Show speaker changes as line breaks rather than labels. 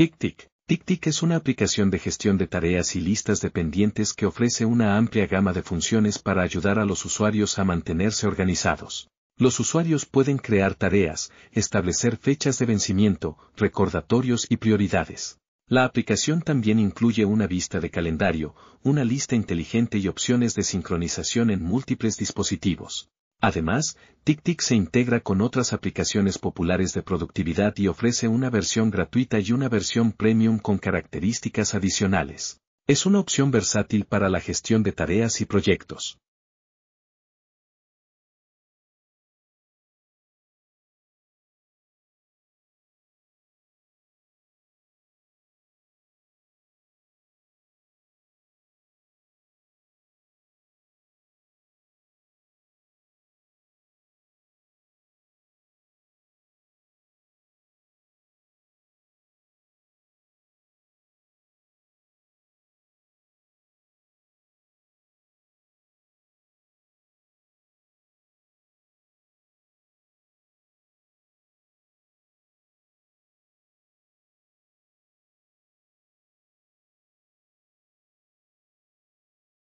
TicTic. TicTic es una aplicación de gestión de tareas y listas dependientes que ofrece una amplia gama de funciones para ayudar a los usuarios a mantenerse organizados. Los usuarios pueden crear tareas, establecer fechas de vencimiento, recordatorios y prioridades. La aplicación también incluye una vista de calendario, una lista inteligente y opciones de sincronización en múltiples dispositivos. Además, TickTick se integra con otras aplicaciones populares de productividad y ofrece una versión gratuita y una versión premium con características adicionales. Es una opción versátil para la gestión
de tareas y proyectos.